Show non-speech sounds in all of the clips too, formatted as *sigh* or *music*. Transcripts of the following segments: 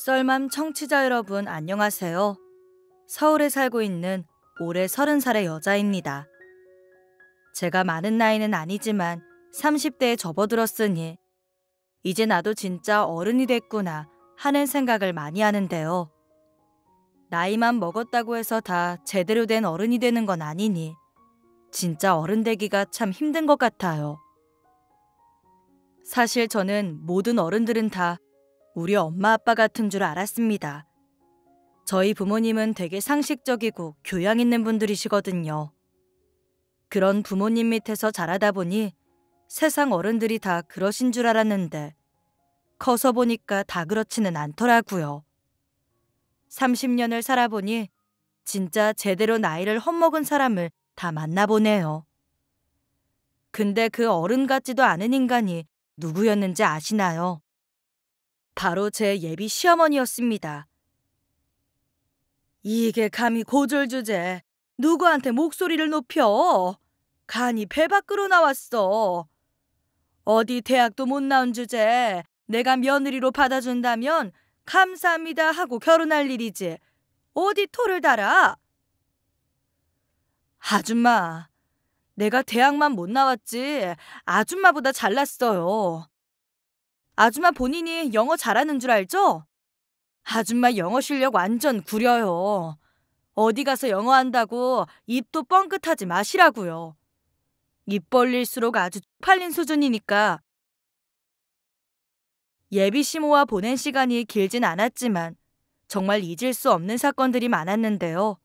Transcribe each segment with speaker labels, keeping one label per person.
Speaker 1: 썰맘 청취자 여러분 안녕하세요. 서울에 살고 있는 올해 30살의 여자입니다. 제가 많은 나이는 아니지만 30대에 접어들었으니 이제 나도 진짜 어른이 됐구나 하는 생각을 많이 하는데요. 나이만 먹었다고 해서 다 제대로 된 어른이 되는 건 아니니 진짜 어른 되기가 참 힘든 것 같아요. 사실 저는 모든 어른들은 다 우리 엄마 아빠 같은 줄 알았습니다. 저희 부모님은 되게 상식적이고 교양 있는 분들이시거든요. 그런 부모님 밑에서 자라다 보니 세상 어른들이 다 그러신 줄 알았는데 커서 보니까 다 그렇지는 않더라고요. 30년을 살아보니 진짜 제대로 나이를 헛먹은 사람을 다 만나보네요. 근데 그 어른 같지도 않은 인간이 누구였는지 아시나요? 바로 제 예비 시어머니였습니다. 이게 감히 고졸 주제. 누구한테 목소리를 높여? 간이 배 밖으로 나왔어. 어디 대학도 못 나온 주제. 내가 며느리로 받아준다면 감사합니다 하고 결혼할 일이지. 어디 토를 달아? 아줌마, 내가 대학만 못 나왔지 아줌마보다 잘났어요. 아줌마 본인이 영어 잘하는 줄 알죠? 아줌마 영어 실력 완전 구려요. 어디 가서 영어 한다고 입도 뻥끗하지 마시라고요. 입 벌릴수록 아주 팔린 수준이니까. 예비 시모와 보낸 시간이 길진 않았지만 정말 잊을 수 없는 사건들이 많았는데요.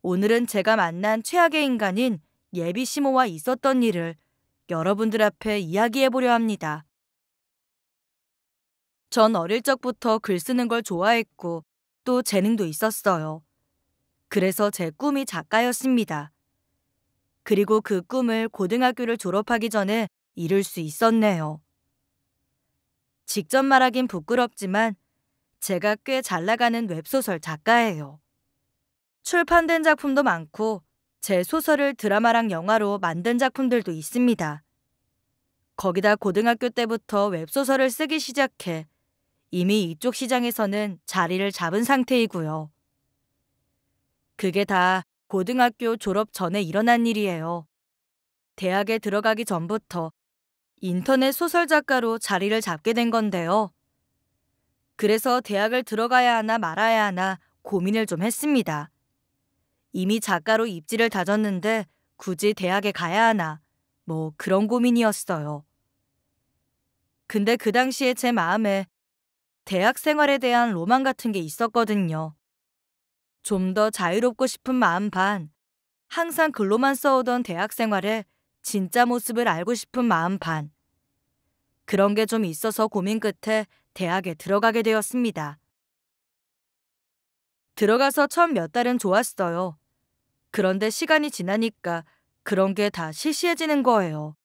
Speaker 1: 오늘은 제가 만난 최악의 인간인 예비 시모와 있었던 일을 여러분들 앞에 이야기해 보려 합니다. 전 어릴 적부터 글 쓰는 걸 좋아했고 또 재능도 있었어요. 그래서 제 꿈이 작가였습니다. 그리고 그 꿈을 고등학교를 졸업하기 전에 이룰 수 있었네요. 직접 말하긴 부끄럽지만 제가 꽤 잘 나가는 웹소설 작가예요. 출판된 작품도 많고 제 소설을 드라마랑 영화로 만든 작품들도 있습니다. 거기다 고등학교 때부터 웹소설을 쓰기 시작해 이미 이쪽 시장에서는 자리를 잡은 상태이고요. 그게 다 고등학교 졸업 전에 일어난 일이에요. 대학에 들어가기 전부터 인터넷 소설 작가로 자리를 잡게 된 건데요. 그래서 대학을 들어가야 하나 말아야 하나 고민을 좀 했습니다. 이미 작가로 입지를 다졌는데 굳이 대학에 가야 하나 뭐 그런 고민이었어요. 근데 그 당시에 제 마음에 대학 생활에 대한 로망 같은 게 있었거든요. 좀 더 자유롭고 싶은 마음 반, 항상 글로만 써오던 대학 생활의 진짜 모습을 알고 싶은 마음 반. 그런 게 좀 있어서 고민 끝에 대학에 들어가게 되었습니다. 들어가서 처음 몇 달은 좋았어요. 그런데 시간이 지나니까 그런 게 다 시시해지는 거예요.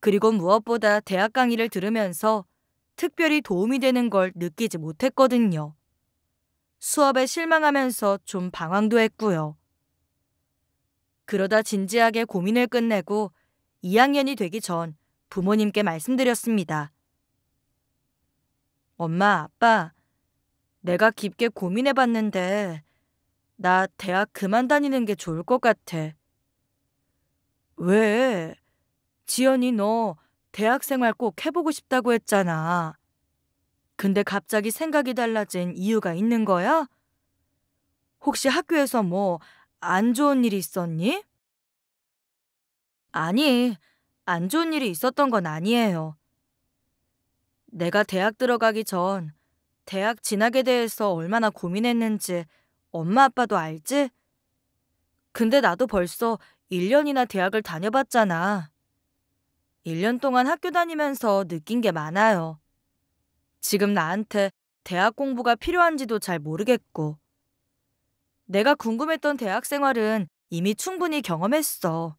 Speaker 1: 그리고 무엇보다 대학 강의를 들으면서 특별히 도움이 되는 걸 느끼지 못했거든요. 수업에 실망하면서 좀 방황도 했고요. 그러다 진지하게 고민을 끝내고 2학년이 되기 전 부모님께 말씀드렸습니다. 엄마, 아빠, 내가 깊게 고민해 봤는데, 나 대학 그만 다니는 게 좋을 것 같아. 왜? 지연이 너 대학 생활 꼭 해보고 싶다고 했잖아. 근데 갑자기 생각이 달라진 이유가 있는 거야? 혹시 학교에서 뭐 안 좋은 일이 있었니? 아니, 안 좋은 일이 있었던 건 아니에요. 내가 대학 들어가기 전 대학 진학에 대해서 얼마나 고민했는지 엄마 아빠도 알지? 근데 나도 벌써 1년이나 대학을 다녀봤잖아. 1년 동안 학교 다니면서 느낀 게 많아요. 지금 나한테 대학 공부가 필요한지도 잘 모르겠고, 내가 궁금했던 대학 생활은 이미 충분히 경험했어.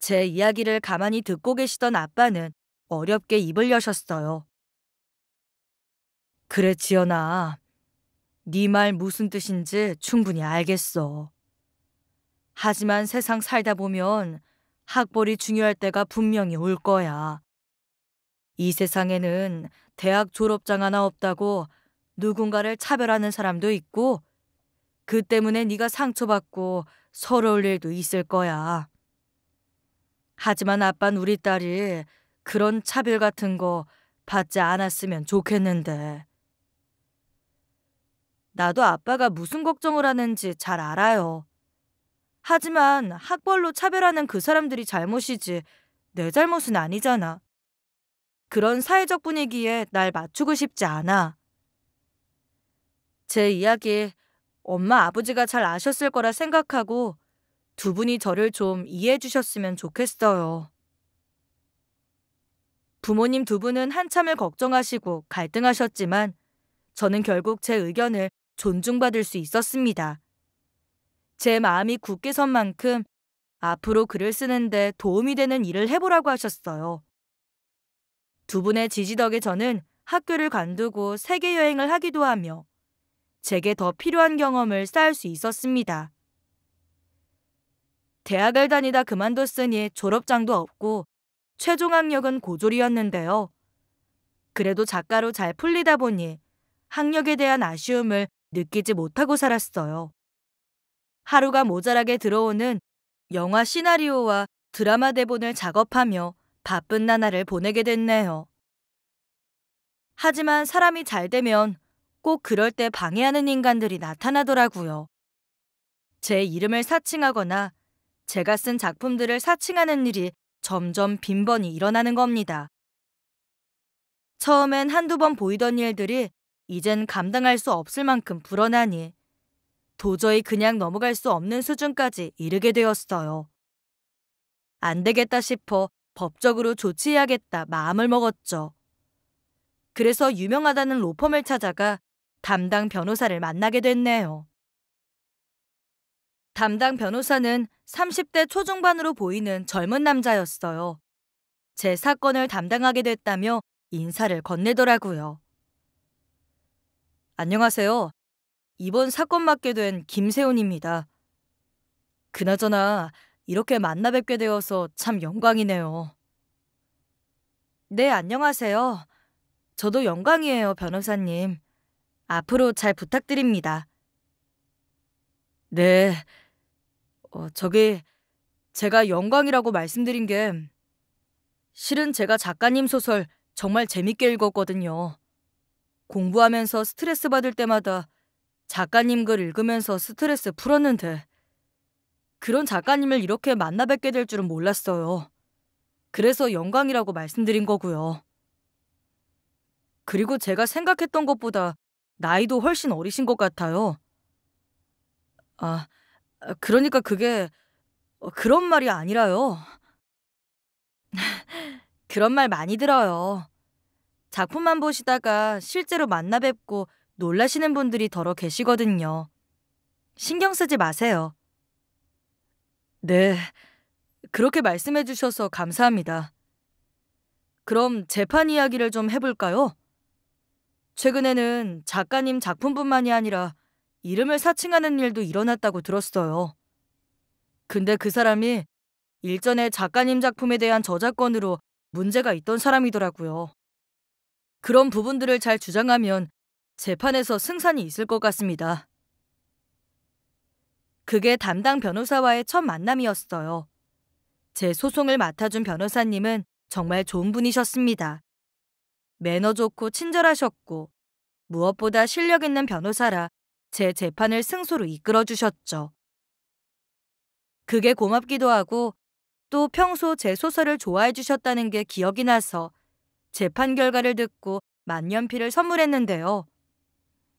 Speaker 1: 제 이야기를 가만히 듣고 계시던 아빠는 어렵게 입을 여셨어요. 그래 지연아. 네 말 무슨 뜻인지 충분히 알겠어. 하지만 세상 살다 보면 학벌이 중요할 때가 분명히 올 거야. 이 세상에는 대학 졸업장 하나 없다고 누군가를 차별하는 사람도 있고 그 때문에 네가 상처받고 서러울 일도 있을 거야. 하지만 아빤 우리 딸이 그런 차별 같은 거 받지 않았으면 좋겠는데. 나도 아빠가 무슨 걱정을 하는지 잘 알아요. 하지만 학벌로 차별하는 그 사람들이 잘못이지 내 잘못은 아니잖아. 그런 사회적 분위기에 날 맞추고 싶지 않아. 제 이야기 엄마 아버지가 잘 아셨을 거라 생각하고 두 분이 저를 좀 이해해 주셨으면 좋겠어요. 부모님 두 분은 한참을 걱정하시고 갈등하셨지만 저는 결국 제 의견을 존중받을 수 있었습니다. 제 마음이 굳게 선 만큼 앞으로 글을 쓰는데 도움이 되는 일을 해보라고 하셨어요. 두 분의 지지 덕에 저는 학교를 관두고 세계 여행을 하기도 하며 제게 더 필요한 경험을 쌓을 수 있었습니다. 대학을 다니다 그만뒀으니 졸업장도 없고 최종 학력은 고졸이었는데요. 그래도 작가로 잘 풀리다 보니 학력에 대한 아쉬움을 느끼지 못하고 살았어요. 하루가 모자라게 들어오는 영화 시나리오와 드라마 대본을 작업하며 바쁜 나날을 보내게 됐네요. 하지만 사람이 잘 되면 꼭 그럴 때 방해하는 인간들이 나타나더라고요. 제 이름을 사칭하거나 제가 쓴 작품들을 사칭하는 일이 점점 빈번히 일어나는 겁니다. 처음엔 한두 번 보이던 일들이 이젠 감당할 수 없을 만큼 불어나니 도저히 그냥 넘어갈 수 없는 수준까지 이르게 되었어요. 안 되겠다 싶어 법적으로 조치해야겠다 마음을 먹었죠. 그래서 유명하다는 로펌을 찾아가 담당 변호사를 만나게 됐네요. 담당 변호사는 30대 초중반으로 보이는 젊은 남자였어요. 제 사건을 담당하게 됐다며 인사를 건네더라고요. 안녕하세요. 이번 사건 맡게 된 김세훈입니다. 그나저나 이렇게 만나 뵙게 되어서 참 영광이네요. 네, 안녕하세요. 저도 영광이에요, 변호사님. 앞으로 잘 부탁드립니다. 네. 어, 저기, 제가 영광이라고 말씀드린 게, 실은 제가 작가님 소설 정말 재밌게 읽었거든요. 공부하면서 스트레스 받을 때마다 작가님 글 읽으면서 스트레스 풀었는데 그런 작가님을 이렇게 만나 뵙게 될 줄은 몰랐어요. 그래서 영광이라고 말씀드린 거고요. 그리고 제가 생각했던 것보다 나이도 훨씬 어리신 것 같아요. 아, 그러니까 그게 그런 말이 아니라요. *laughs* 그런 말 많이 들어요. 작품만 보시다가 실제로 만나 뵙고 놀라시는 분들이 더러 계시거든요. 신경 쓰지 마세요. 네, 그렇게 말씀해 주셔서 감사합니다. 그럼 재판 이야기를 좀 해볼까요? 최근에는 작가님 작품뿐만이 아니라 이름을 사칭하는 일도 일어났다고 들었어요. 근데 그 사람이 일전에 작가님 작품에 대한 저작권으로 문제가 있던 사람이더라고요. 그런 부분들을 잘 주장하면 재판에서 승산이 있을 것 같습니다. 그게 담당 변호사와의 첫 만남이었어요. 제 소송을 맡아준 변호사님은 정말 좋은 분이셨습니다. 매너 좋고 친절하셨고 무엇보다 실력 있는 변호사라 제 재판을 승소로 이끌어 주셨죠. 그게 고맙기도 하고 또 평소 제 소설을 좋아해 주셨다는 게 기억이 나서 재판 결과를 듣고 만년필을 선물했는데요.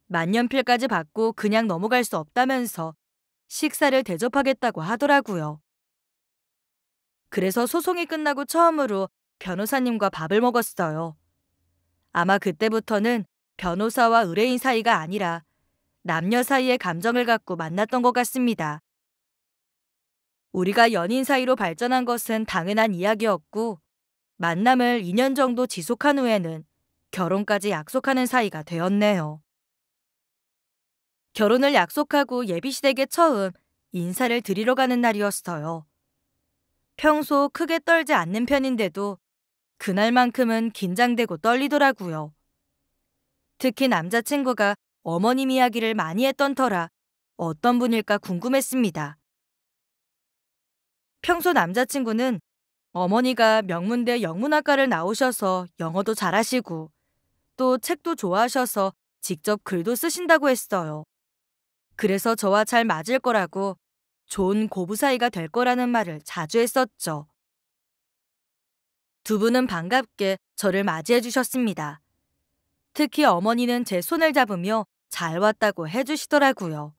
Speaker 1: 만년필까지 받고 그냥 넘어갈 수 없다면서 식사를 대접하겠다고 하더라고요. 그래서 소송이 끝나고 처음으로 변호사님과 밥을 먹었어요. 아마 그때부터는 변호사와 의뢰인 사이가 아니라 남녀 사이의 감정을 갖고 만났던 것 같습니다. 우리가 연인 사이로 발전한 것은 당연한 이야기였고, 만남을 2년 정도 지속한 후에는 결혼까지 약속하는 사이가 되었네요. 결혼을 약속하고 예비시댁에 처음 인사를 드리러 가는 날이었어요. 평소 크게 떨지 않는 편인데도 그날만큼은 긴장되고 떨리더라고요. 특히 남자친구가 어머님 이야기를 많이 했던 터라 어떤 분일까 궁금했습니다. 평소 남자친구는 어머니가 명문대 영문학과를 나오셔서 영어도 잘하시고 또 책도 좋아하셔서 직접 글도 쓰신다고 했어요. 그래서 저와 잘 맞을 거라고 좋은 고부 사이가 될 거라는 말을 자주 했었죠. 두 분은 반갑게 저를 맞이해 주셨습니다. 특히 어머니는 제 손을 잡으며 잘 왔다고 해주시더라고요.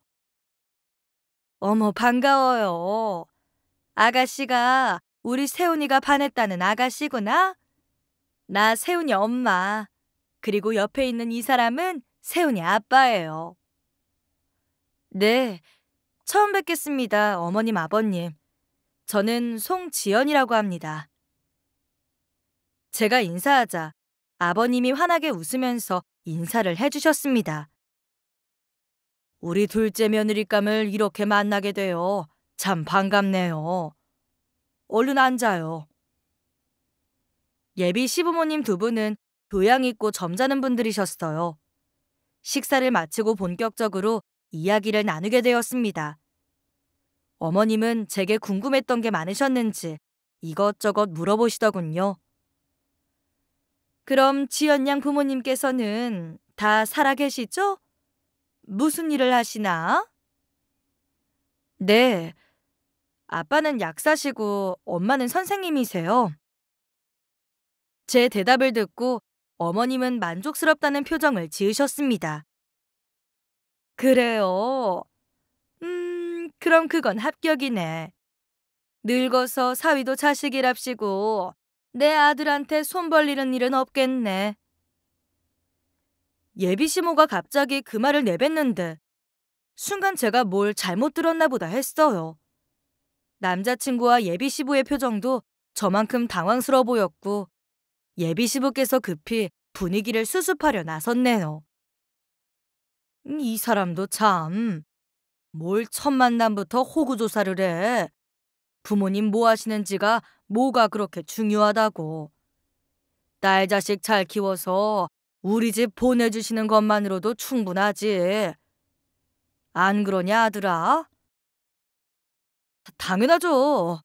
Speaker 1: 어머, 반가워요. 아가씨가 우리 세훈이가 반했다는 아가씨구나? 나 세훈이 엄마. 그리고 옆에 있는 이 사람은 세훈이 아빠예요. 네, 처음 뵙겠습니다, 어머님, 아버님. 저는 송지연이라고 합니다. 제가 인사하자 아버님이 환하게 웃으면서 인사를 해주셨습니다. 우리 둘째 며느리감을 이렇게 만나게 되어 참 반갑네요. 얼른 앉아요. 예비 시부모님 두 분은 교양 있고 점잖은 분들이셨어요. 식사를 마치고 본격적으로 이야기를 나누게 되었습니다. 어머님은 제게 궁금했던 게 많으셨는지 이것저것 물어보시더군요. 그럼 지연양 부모님께서는 다 살아계시죠? 무슨 일을 하시나? 네. 아빠는 약사시고 엄마는 선생님이세요. 제 대답을 듣고 어머님은 만족스럽다는 표정을 지으셨습니다. 그래요. 음, 그럼 그건 합격이네. 늙어서 사위도 자식이랍시고 내 아들한테 손 벌리는 일은 없겠네. 예비시모가 갑자기 그 말을 내뱉는데 순간 제가 뭘 잘못 들었나 보다 했어요. 남자친구와 예비시부의 표정도 저만큼 당황스러워 보였고 예비시부께서 급히 분위기를 수습하려 나섰네요. 이 사람도 참. 뭘 첫 만남부터 호구조사를 해. 부모님 뭐 하시는지가 뭐가 그렇게 중요하다고. 딸 자식 잘 키워서 우리 집 보내주시는 것만으로도 충분하지. 안 그러냐, 아들아? 당연하죠.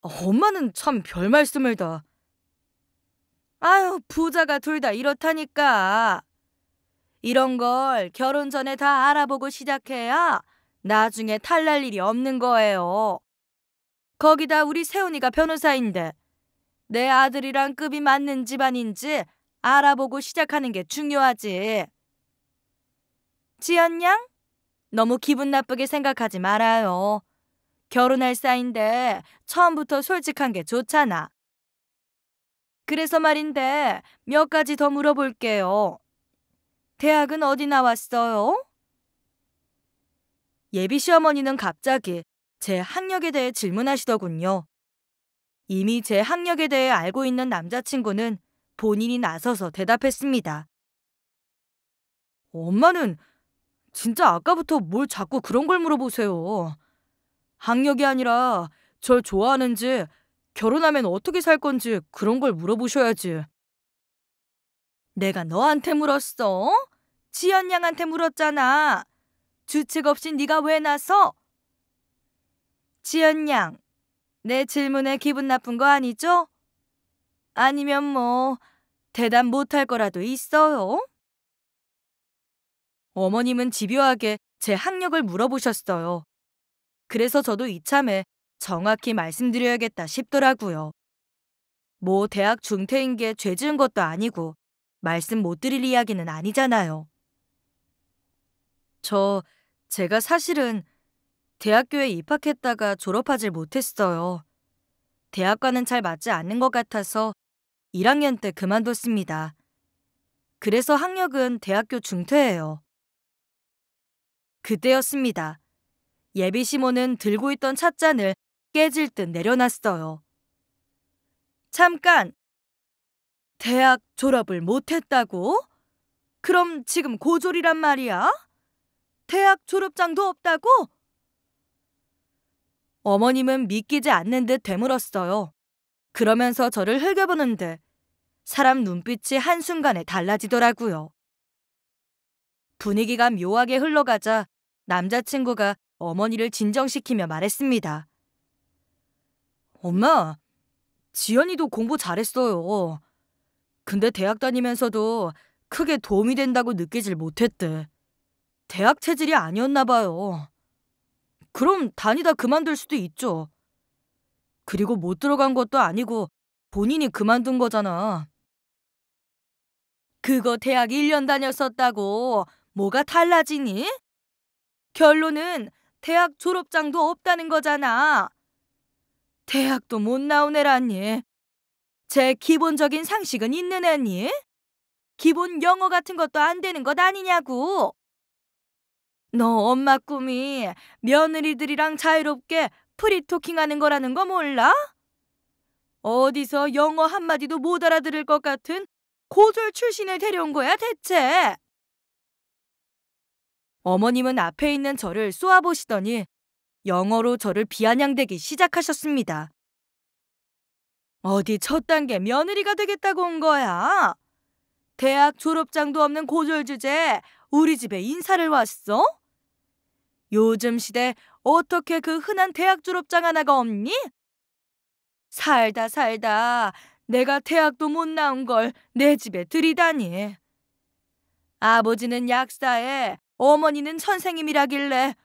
Speaker 1: 엄마는 참 별 말씀을 다. 아유, 부자가 둘 다 이렇다니까. 이런 걸 결혼 전에 다 알아보고 시작해야 나중에 탈 날 일이 없는 거예요. 거기다 우리 세훈이가 변호사인데 내 아들이랑 급이 맞는 집안인지 알아보고 시작하는 게 중요하지. 지연 양? 너무 기분 나쁘게 생각하지 말아요. 결혼할 사이인데 처음부터 솔직한 게 좋잖아. 그래서 말인데 몇 가지 더 물어볼게요. 대학은 어디 나왔어요? 예비 시어머니는 갑자기 제 학력에 대해 질문하시더군요. 이미 제 학력에 대해 알고 있는 남자친구는 본인이 나서서 대답했습니다. 엄마는 진짜 아까부터 뭘 자꾸 그런 걸 물어보세요. 학력이 아니라 절 좋아하는지 결혼하면 어떻게 살 건지 그런 걸 물어보셔야지. 내가 너한테 물었어? 지연 양한테 물었잖아. 주책 없이 네가 왜 나서? 지연 양, 내 질문에 기분 나쁜 거 아니죠? 아니면 뭐 대답 못 할 거라도 있어요? 어머님은 집요하게 제 학력을 물어보셨어요. 그래서 저도 이참에 정확히 말씀드려야겠다 싶더라고요. 뭐 대학 중퇴인 게죄 지은 것도 아니고 말씀 못 드릴 이야기는 아니잖아요. 저, 제가 사실은 대학교에 입학했다가 졸업하지 못했어요. 대학과는 잘 맞지 않는 것 같아서 1학년 때 그만뒀습니다. 그래서 학력은 대학교 중퇴예요. 그때였습니다. 예비 시모는 들고 있던 찻잔을 깨질 듯 내려놨어요. 잠깐! 대학 졸업을 못했다고? 그럼 지금 고졸이란 말이야? 대학 졸업장도 없다고? 어머님은 믿기지 않는 듯 되물었어요. 그러면서 저를 흘겨보는데 사람 눈빛이 한순간에 달라지더라고요. 분위기가 묘하게 흘러가자 남자친구가 어머니를 진정시키며 말했습니다. 엄마, 지연이도 공부 잘했어요. 근데 대학 다니면서도 크게 도움이 된다고 느끼질 못했대. 대학 체질이 아니었나 봐요. 그럼 다니다 그만둘 수도 있죠. 그리고 못 들어간 것도 아니고 본인이 그만둔 거잖아. 그거 대학 1년 다녔었다고 뭐가 달라지니? 결론은 대학 졸업장도 없다는 거잖아. 대학도 못 나오네라니. 제 기본적인 상식은 있는 애니? 기본 영어 같은 것도 안 되는 것 아니냐고. 너 엄마 꿈이 며느리들이랑 자유롭게 프리토킹 하는 거라는 거 몰라? 어디서 영어 한마디도 못 알아들을 것 같은 고졸 출신을 데려온 거야 대체? 어머님은 앞에 있는 저를 쏘아보시더니 영어로 저를 비아냥대기 시작하셨습니다. 어디 첫 단계 며느리가 되겠다고 온 거야? 대학 졸업장도 없는 고졸 주제에 우리 집에 인사를 왔어? 요즘 시대 어떻게 그 흔한 대학 졸업장 하나가 없니? 살다 살다 내가 대학도 못 나온 걸 내 집에 들이다니. 아버지는 약사에 어머니는 선생님이라길래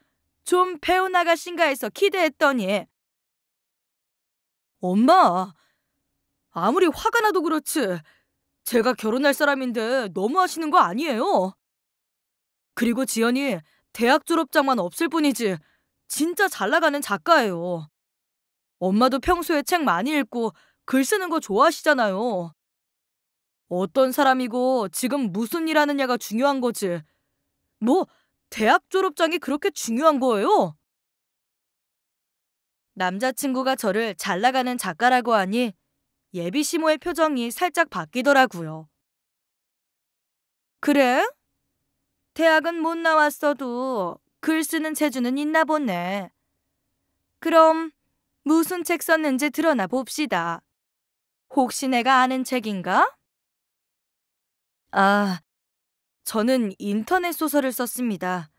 Speaker 1: 좀 배운 아가씨가 해서 기대했더니 엄마 아무리 화가 나도 그렇지. 제가 결혼할 사람인데 너무 하시는 거 아니에요? 그리고 지연이 대학 졸업장만 없을 뿐이지 진짜 잘 나가는 작가예요. 엄마도 평소에 책 많이 읽고 글 쓰는 거 좋아하시잖아요. 어떤 사람이고 지금 무슨 일 하느냐가 중요한 거지. 뭐 대학 졸업장이 그렇게 중요한 거예요? 남자친구가 저를 잘 나가는 작가라고 하니 예비 시모의 표정이 살짝 바뀌더라고요. 그래? 대학은 못 나왔어도 글 쓰는 재주는 있나 보네. 그럼 무슨 책 썼는지 드러나 봅시다. 혹시 내가 아는 책인가? 아, 저는 인터넷 소설을 썼습니다.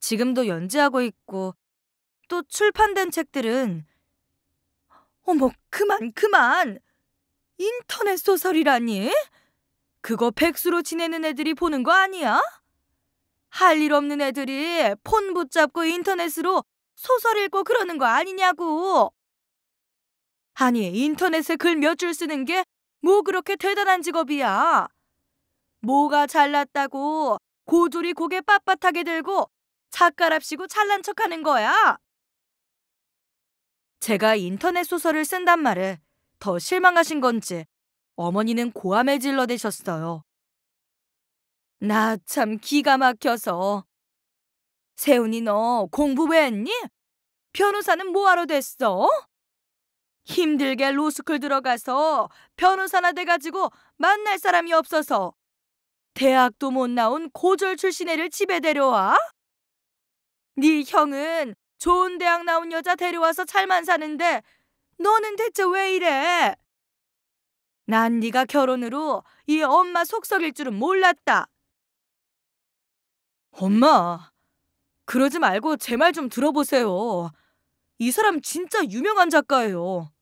Speaker 1: 지금도 연재하고 있고 또 출판된 책들은 어머 그만 그만 인터넷 소설이라니? 그거 백수로 지내는 애들이 보는 거 아니야? 할 일 없는 애들이 폰 붙잡고 인터넷으로 소설 읽고 그러는 거 아니냐고. 아니, 인터넷에 글 몇 줄 쓰는 게 뭐 그렇게 대단한 직업이야. 뭐가 잘났다고 고졸이 고개 빳빳하게 들고 작가랍시고 잘난 척하는 거야. 제가 인터넷 소설을 쓴단 말을 더 실망하신 건지 어머니는 고함을 질러대셨어요. 나 참 기가 막혀서. 세훈이 너 공부 왜 했니? 변호사는 뭐하러 됐어? 힘들게 로스쿨 들어가서 변호사나 돼가지고 만날 사람이 없어서 대학도 못 나온 고졸 출신 애를 집에 데려와? 네 형은 좋은 대학 나온 여자 데려와서 잘만 사는데 너는 대체 왜 이래? 난 네가 결혼으로 이 엄마 속썩일 줄은 몰랐다. 엄마, 그러지 말고 제 말 좀 들어보세요. 이 사람 진짜 유명한 작가예요.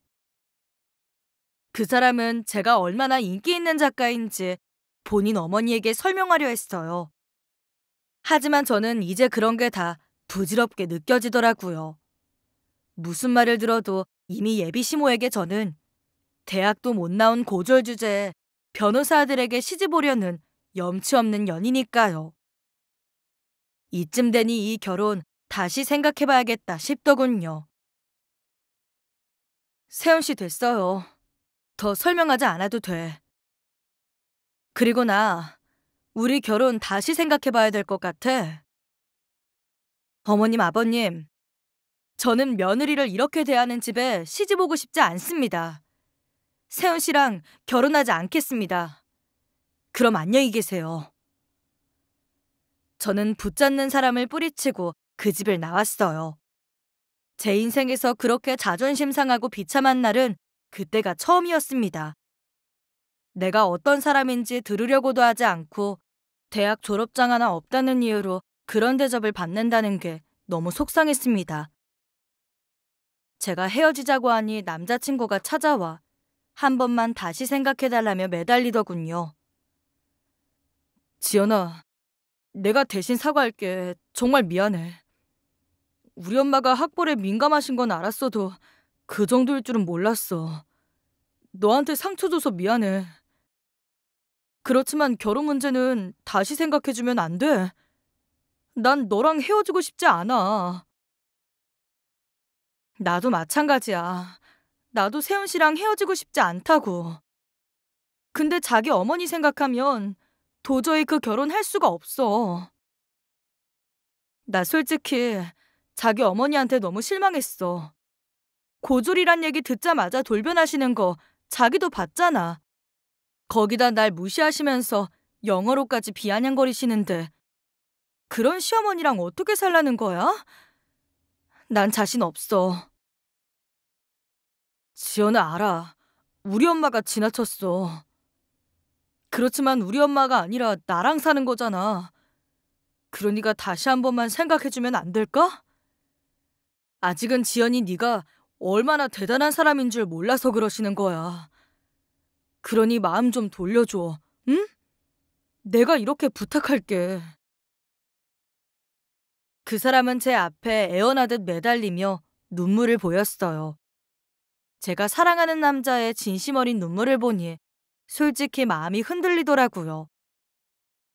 Speaker 1: 그 사람은 제가 얼마나 인기 있는 작가인지 본인 어머니에게 설명하려 했어요. 하지만 저는 이제 그런 게 다 부질없게 느껴지더라고요. 무슨 말을 들어도 이미 예비시모에게 저는 대학도 못 나온 고졸 주제에 변호사들에게 시집 오려는 염치 없는 연이니까요. 이쯤 되니 이 결혼 다시 생각해봐야겠다 싶더군요. 세훈 씨 됐어요. 더 설명하지 않아도 돼. 그리고 나 우리 결혼 다시 생각해봐야 될 것 같아. 어머님, 아버님, 저는 며느리를 이렇게 대하는 집에 시집 오고 싶지 않습니다. 세훈 씨랑 결혼하지 않겠습니다. 그럼 안녕히 계세요. 저는 붙잡는 사람을 뿌리치고 그 집을 나왔어요. 제 인생에서 그렇게 자존심 상하고 비참한 날은 그때가 처음이었습니다. 내가 어떤 사람인지 들으려고도 하지 않고 대학 졸업장 하나 없다는 이유로 그런 대접을 받는다는 게 너무 속상했습니다. 제가 헤어지자고 하니 남자친구가 찾아와 한 번만 다시 생각해달라며 매달리더군요. 지연아, 내가 대신 사과할게. 정말 미안해. 우리 엄마가 학벌에 민감하신 건 알았어도 그 정도일 줄은 몰랐어. 너한테 상처 줘서 미안해. 그렇지만 결혼 문제는 다시 생각해주면 안 돼. 난 너랑 헤어지고 싶지 않아. 나도 마찬가지야. 나도 세훈 씨랑 헤어지고 싶지 않다고. 근데 자기 어머니 생각하면 도저히 그 결혼 할 수가 없어. 나 솔직히 자기 어머니한테 너무 실망했어. 고졸이란 얘기 듣자마자 돌변하시는 거 자기도 봤잖아. 거기다 날 무시하시면서 영어로까지 비아냥거리시는데 그런 시어머니랑 어떻게 살라는 거야? 난 자신 없어. 지연아 알아. 우리 엄마가 지나쳤어. 그렇지만 우리 엄마가 아니라 나랑 사는 거잖아. 그러니까 다시 한 번만 생각해주면 안 될까? 아직은 지연이 네가 얼마나 대단한 사람인 줄 몰라서 그러시는 거야. 그러니 마음 좀 돌려줘, 응? 내가 이렇게 부탁할게. 그 사람은 제 앞에 애원하듯 매달리며 눈물을 보였어요. 제가 사랑하는 남자의 진심 어린 눈물을 보니 솔직히 마음이 흔들리더라고요.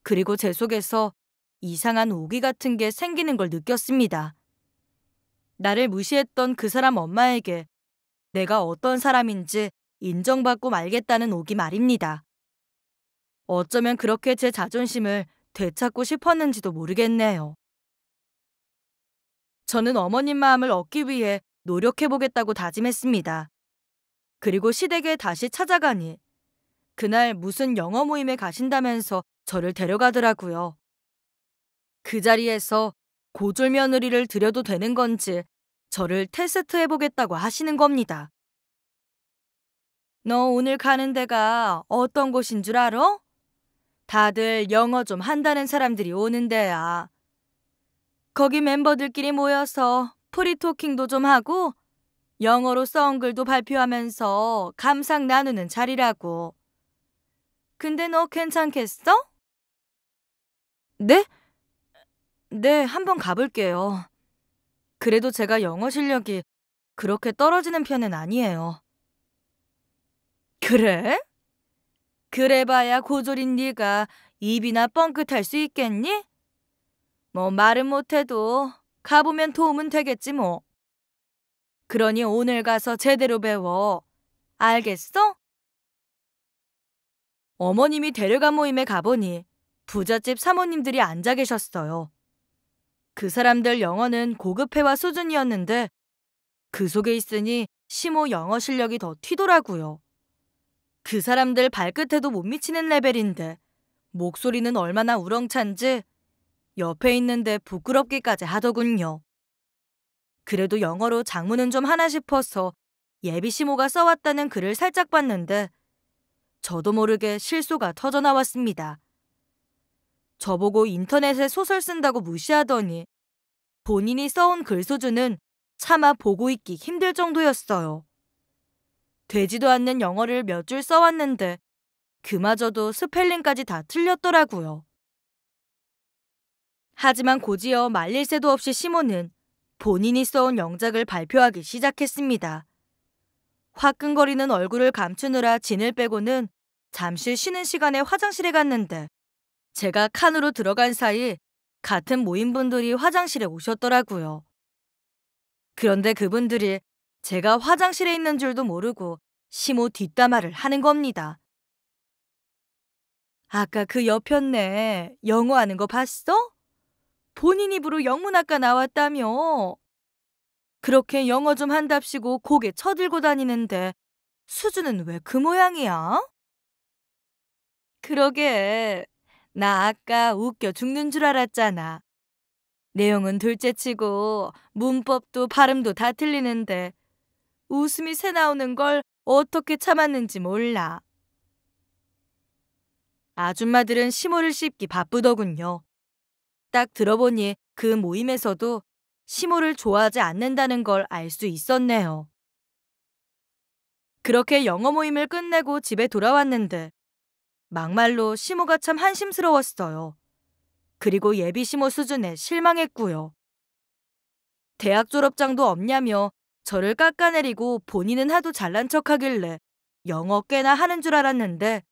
Speaker 1: 그리고 제 속에서 이상한 오기 같은 게 생기는 걸 느꼈습니다. 나를 무시했던 그 사람 엄마에게 내가 어떤 사람인지 인정받고 말겠다는 오기 말입니다. 어쩌면 그렇게 제 자존심을 되찾고 싶었는지도 모르겠네요. 저는 어머님 마음을 얻기 위해 노력해보겠다고 다짐했습니다. 그리고 시댁에 다시 찾아가니 그날 무슨 영어 모임에 가신다면서 저를 데려가더라고요. 그 자리에서 고졸 며느리를 들여도 되는 건지 저를 테스트해보겠다고 하시는 겁니다. 너 오늘 가는 데가 어떤 곳인 줄 알아? 다들 영어 좀 한다는 사람들이 오는 데야. 거기 멤버들끼리 모여서 프리토킹도 좀 하고 영어로 썬 글도 발표하면서 감상 나누는 자리라고. 근데 너 괜찮겠어? 네? 네, 한번 가볼게요. 그래도 제가 영어 실력이 그렇게 떨어지는 편은 아니에요. 그래? 그래봐야 고졸인 네가 입이나 뻥끗할 수 있겠니? 뭐 말은 못해도 가보면 도움은 되겠지 뭐. 그러니 오늘 가서 제대로 배워. 알겠어? 어머님이 데려간 모임에 가보니 부잣집 사모님들이 앉아 계셨어요. 그 사람들 영어는 고급 회화 수준이었는데 그 속에 있으니 심호 영어 실력이 더 튀더라고요. 그 사람들 발끝에도 못 미치는 레벨인데 목소리는 얼마나 우렁찬지 옆에 있는데 부끄럽기까지 하더군요. 그래도 영어로 장문은 좀 하나 싶어서 예비 시모가 써왔다는 글을 살짝 봤는데 저도 모르게 실수가 터져나왔습니다. 저보고 인터넷에 소설 쓴다고 무시하더니 본인이 써온 글 수준은 차마 보고 있기 힘들 정도였어요. 되지도 않는 영어를 몇 줄 써왔는데 그마저도 스펠링까지 다 틀렸더라고요. 하지만 고지어 말릴 새도 없이 시몬은 본인이 써온 영작을 발표하기 시작했습니다. 화끈거리는 얼굴을 감추느라 진을 빼고는 잠시 쉬는 시간에 화장실에 갔는데 제가 칸으로 들어간 사이 같은 모임분들이 화장실에 오셨더라고요. 그런데 그분들이 제가 화장실에 있는 줄도 모르고 시모 뒷담화를 하는 겁니다. 아까 그 옆편네 영어하는 거 봤어? 본인 입으로 영문학과 나왔다며. 그렇게 영어 좀 한답시고 고개 쳐들고 다니는데 수준은 왜 그 모양이야? 그러게. 나 아까 웃겨 죽는 줄 알았잖아. 내용은 둘째치고 문법도 발음도 다 틀리는데 웃음이 새 나오는 걸 어떻게 참았는지 몰라. 아줌마들은 심호를 씹기 바쁘더군요. 딱 들어보니 그 모임에서도 시모를 좋아하지 않는다는 걸 알 수 있었네요. 그렇게 영어 모임을 끝내고 집에 돌아왔는데 막말로 시모가 참 한심스러웠어요. 그리고 예비 시모 수준에 실망했고요. 대학 졸업장도 없냐며 저를 깎아내리고 본인은 하도 잘난 척하길래 영어 꽤나 하는 줄 알았는데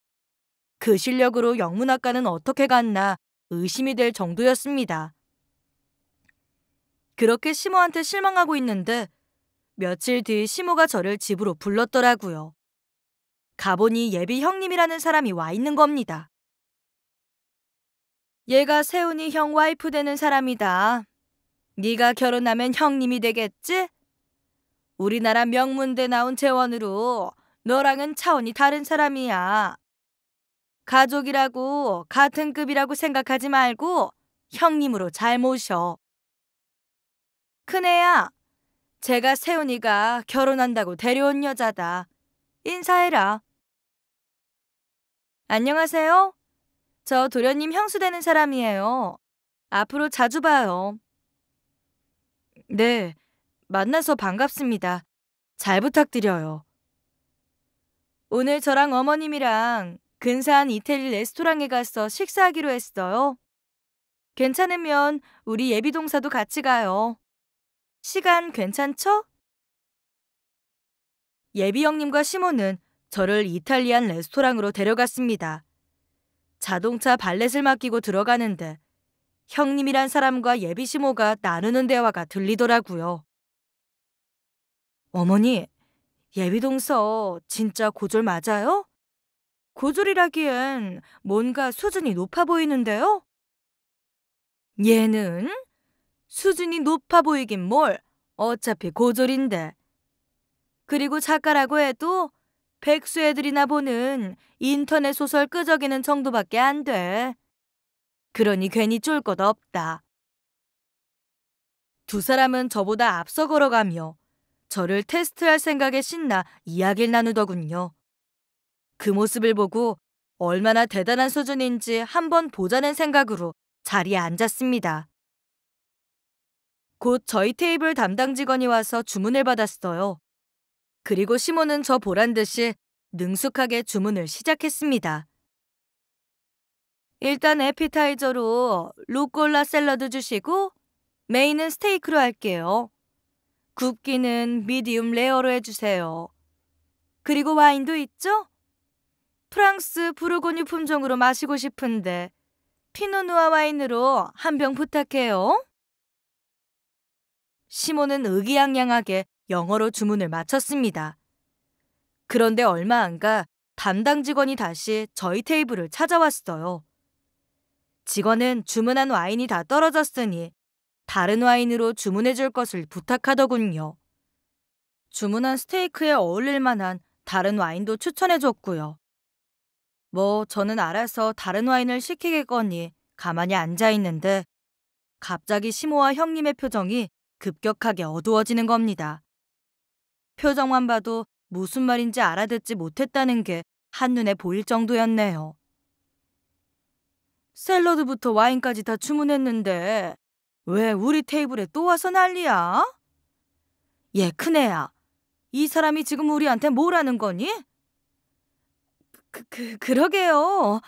Speaker 1: 그 실력으로 영문학과는 어떻게 갔나 의심이 될 정도였습니다. 그렇게 시모한테 실망하고 있는데 며칠 뒤 시모가 저를 집으로 불렀더라고요. 가보니 예비 형님이라는 사람이 와 있는 겁니다. 얘가 세훈이 형 와이프 되는 사람이다. 네가 결혼하면 형님이 되겠지? 우리나라 명문대 나온 재원으로 너랑은 차원이 다른 사람이야. 가족이라고 같은 급이라고 생각하지 말고 형님으로 잘 모셔. 큰애야, 제가 세훈이가 결혼한다고 데려온 여자다. 인사해라. 안녕하세요. 저 도련님 형수 되는 사람이에요. 앞으로 자주 봐요. 네, 만나서 반갑습니다. 잘 부탁드려요. 오늘 저랑 어머님이랑 근사한 이태리 레스토랑에 가서 식사하기로 했어요. 괜찮으면 우리 예비 동사도 같이 가요. 시간 괜찮죠? 예비 형님과 시몬은 저를 이탈리안 레스토랑으로 데려갔습니다. 자동차 발렛을 맡기고 들어가는데 형님이란 사람과 예비 시모가 나누는 대화가 들리더라고요. 어머니, 예비동서 진짜 고졸 맞아요? 고졸이라기엔 뭔가 수준이 높아 보이는데요? 얘는 수준이 높아 보이긴 뭘 어차피 고졸인데 그리고 작가라고 해도 백수 애들이나 보는 인터넷 소설 끄적이는 정도밖에 안 돼. 그러니 괜히 쫄 것 없다. 두 사람은 저보다 앞서 걸어가며 저를 테스트할 생각에 신나 이야기를 나누더군요. 그 모습을 보고 얼마나 대단한 수준인지 한번 보자는 생각으로 자리에 앉았습니다. 곧 저희 테이블 담당 직원이 와서 주문을 받았어요. 그리고 시몬은 저 보란 듯이 능숙하게 주문을 시작했습니다. 일단 에피타이저로 루꼴라 샐러드 주시고 메인은 스테이크로 할게요. 굽기는 미디움 레어로 해주세요. 그리고 와인도 있죠? 프랑스 부르고뉴 품종으로 마시고 싶은데 피노누아 와인으로 한 병 부탁해요. 시몬은 의기양양하게 영어로 주문을 마쳤습니다. 그런데 얼마 안가 담당 직원이 다시 저희 테이블을 찾아왔어요. 직원은 주문한 와인이 다 떨어졌으니 다른 와인으로 주문해 줄 것을 부탁하더군요. 주문한 스테이크에 어울릴 만한 다른 와인도 추천해 줬고요. 뭐 저는 알아서 다른 와인을 시키겠거니 가만히 앉아 있는데 갑자기 시모와 형님의 표정이 급격하게 어두워지는 겁니다. 표정만 봐도 무슨 말인지 알아듣지 못했다는 게 한눈에 보일 정도였네요. 샐러드부터 와인까지 다 주문했는데 왜 우리 테이블에 또 와서 난리야? 예, 큰애야, 이 사람이 지금 우리한테 뭐라는 거니? 그, 그, 그러게요.